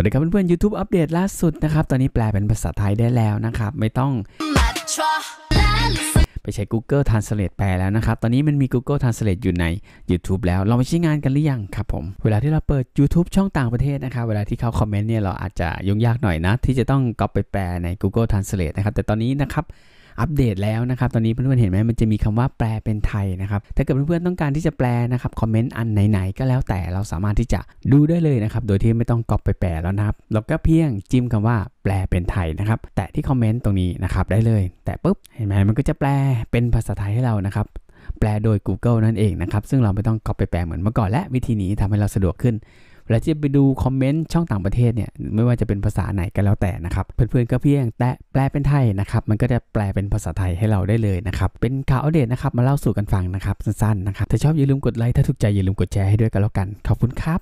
สวัสดีครับเพื่อนๆ YouTube อัปเดตล่าสุดนะครับตอนนี้แปลเป็นภาษาไทยได้แล้วนะครับ ไม่ต้องไปใช้ Google Translate แปลแล้วนะครับ ตอนนี้มันมี Google Translate อยู่ใน YouTube แล้วเราไปใช้งานกันหรือยังครับผม เวลาที่เราเปิด YouTube ช่องต่างประเทศนะครับเวลาที่เขาคอมเมนต์เนี่ยเราอาจจะยุ่งยากหน่อยนะ ที่จะต้องก๊อปไปแปลใน Google Translate นะครับ แต่ตอนนี้นะครับอัปเดตแล้วนะครับ ตอนนี้เพื่อนๆเห็นไหม มันจะมีคำว่าแปลเป็นไทยนะครับ ถ้าเกิดเพื่อนๆต้องการที่จะแปลนะครับ คอมเมนต์อันไหนๆก็แล้วแต่ เราสามารถที่จะดูได้เลยนะครับ โดยที่ไม่ต้องก๊อปไปแปลแล้วนะครับ เราก็เพียงจิ้มคำว่า แปลเป็นไทยนะครับ แตะที่คอมเมนต์ตรงนี้นะครับได้เลย แต่ปุ๊บเห็นไหมมันก็จะแปลเป็นภาษาไทยให้เรานะครับ แปลโดย Google นั่นเองนะครับ ซึ่งเราไม่ต้องก๊อปไปแปลเหมือนเมื่อก่อน และวิธีนี้ทำให้เราสะดวกขึ้นแลาที่ไปดูคอมเมนต์ช่องต่างประเทศเนี่ยไม่ว่าจะเป็นภาษาไหนก็แล้วแต่นะครับเพื่อนๆ ก็เพียง แต่แปลเป็นไทยนะครับมันก็จะแปลเป็นภาษาไทยให้เราได้เลยนะครับเป็นข่าวอัปเดตนะครับมาเล่าสู่กันฟังนะครับสั้นๆนะครับถ้าชอบอย่าลืมกดไลค์ถ้าถูกใจอย่าลืมกดแชร์ให้ด้วยกันแล้วกันขอบคุณครับ